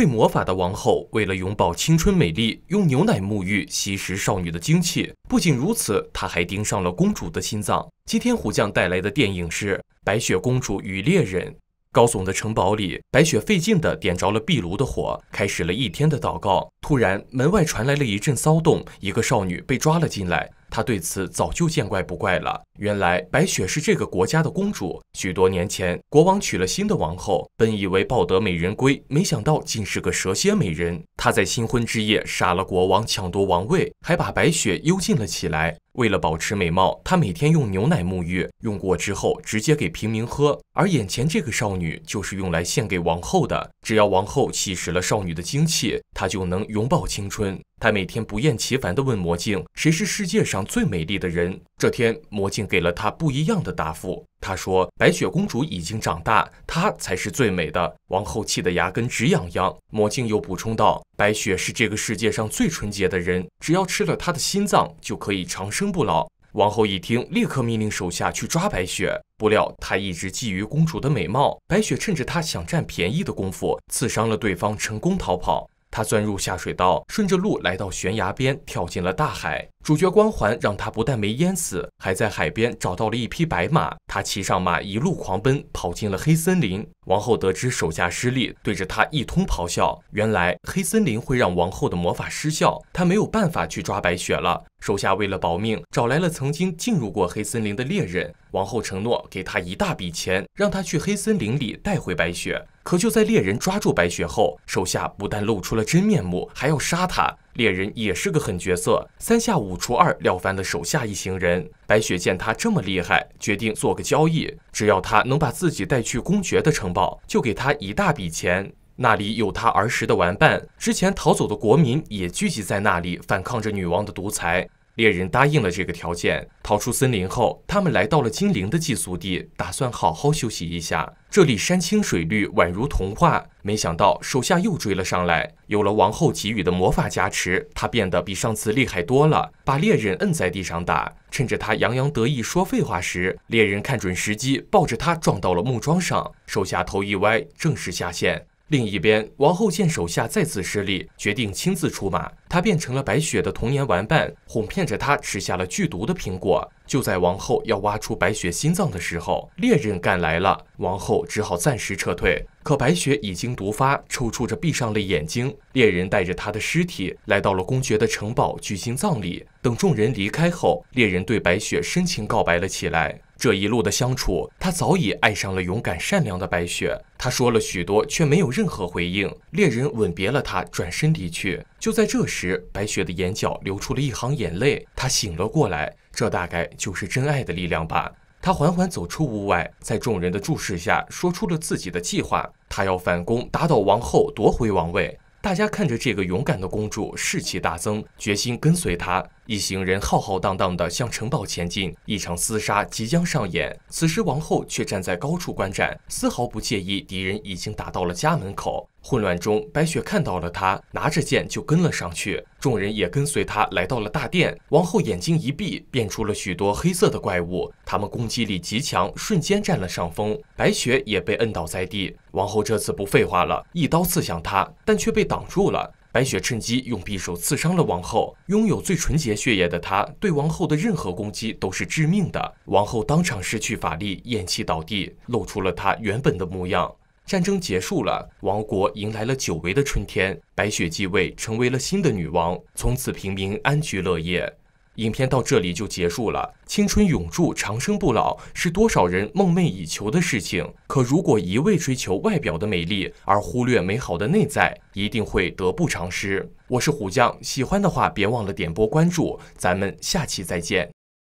会魔法的王后，为了永葆青春美丽，用牛奶沐浴，吸食少女的精气。不仅如此，她还盯上了公主的心脏。今天虎将带来的电影是《白雪公主与猎人》。高耸的城堡里，白雪费劲地点着了壁炉的火，开始了一天的祷告。突然，门外传来了一阵骚动，一个少女被抓了进来。她对此早就见怪不怪了。原来，白雪是这个国家的公主。许多年前，国王娶了新的王后，本以为抱得美人归，没想到竟是个蛇蝎美人。她在新婚之夜杀了国王，抢夺王位，还把白雪幽禁了起来。为了保持美貌，她每天用牛奶沐浴，用过之后直接给平民喝。而眼前这个少女就是用来献给王后的，只要王后吸食了少女的精气，她就能永葆青春。他每天不厌其烦地问魔镜：“谁是世界上最美丽的人？”这天，魔镜给了他不一样的答复。他说：“白雪公主已经长大，她才是最美的。”王后气得牙根直痒痒。魔镜又补充道：“白雪是这个世界上最纯洁的人，只要吃了她的心脏，就可以长生不老。”王后一听，立刻命令手下去抓白雪。不料，她一直觊觎公主的美貌。白雪趁着她想占便宜的功夫，刺伤了对方，成功逃跑。他钻入下水道，顺着路来到悬崖边，跳进了大海。主角光环让他不但没淹死，还在海边找到了一匹白马。他骑上马，一路狂奔，跑进了黑森林。王后得知手下失利，对着他一通咆哮。原来黑森林会让王后的魔法失效，他没有办法去抓白雪了。手下为了保命，找来了曾经进入过黑森林的猎人。王后承诺给他一大笔钱，让他去黑森林里带回白雪。可就在猎人抓住白雪后，手下不但露出了真面目，还要杀他。猎人也是个狠角色，三下五除二撂翻了手下一行人。白雪见他这么厉害，决定做个交易：只要他能把自己带去公爵的城堡，就给他一大笔钱。那里有他儿时的玩伴，之前逃走的国民也聚集在那里，反抗着女王的独裁。猎人答应了这个条件，逃出森林后，他们来到了精灵的寄宿地，打算好好休息一下。这里山清水绿，宛如童话。没想到手下又追了上来。有了王后给予的魔法加持，他变得比上次厉害多了，把猎人摁在地上打。趁着他洋洋得意说废话时，猎人看准时机，抱着他撞到了木桩上，手下头一歪，正式下线。另一边，王后见手下再次失利，决定亲自出马。他变成了白雪的童年玩伴，哄骗着她吃下了剧毒的苹果。就在王后要挖出白雪心脏的时候，猎人赶来了，王后只好暂时撤退。可白雪已经毒发，抽搐着闭上了眼睛。猎人带着她的尸体来到了公爵的城堡举行葬礼。等众人离开后，猎人对白雪深情告白了起来。这一路的相处，他早已爱上了勇敢善良的白雪。他说了许多，却没有任何回应。猎人吻别了他，转身离去。就在这时，白雪的眼角流出了一行眼泪。她醒了过来，这大概就是真爱的力量吧。他缓缓走出屋外，在众人的注视下，说出了自己的计划：他要反攻，打倒王后，夺回王位。大家看着这个勇敢的公主，士气大增，决心跟随她。一行人浩浩荡荡地向城堡前进，一场厮杀即将上演。此时，王后却站在高处观战，丝毫不介意敌人已经打到了家门口。混乱中，白雪看到了他，拿着剑就跟了上去。众人也跟随他来到了大殿。王后眼睛一闭，变出了许多黑色的怪物，他们攻击力极强，瞬间占了上风。白雪也被摁倒在地。王后这次不废话了，一刀刺向他，但却被挡住了。白雪趁机用匕首刺伤了王后。拥有最纯洁血液的她，对王后的任何攻击都是致命的。王后当场失去法力，咽气倒地，露出了她原本的模样。战争结束了，王国迎来了久违的春天。白雪继位，成为了新的女王，从此平民安居乐业。影片到这里就结束了。青春永驻，长生不老，是多少人梦寐以求的事情。可如果一味追求外表的美丽，而忽略美好的内在，一定会得不偿失。我是虎将，喜欢的话别忘了点波关注，咱们下期再见。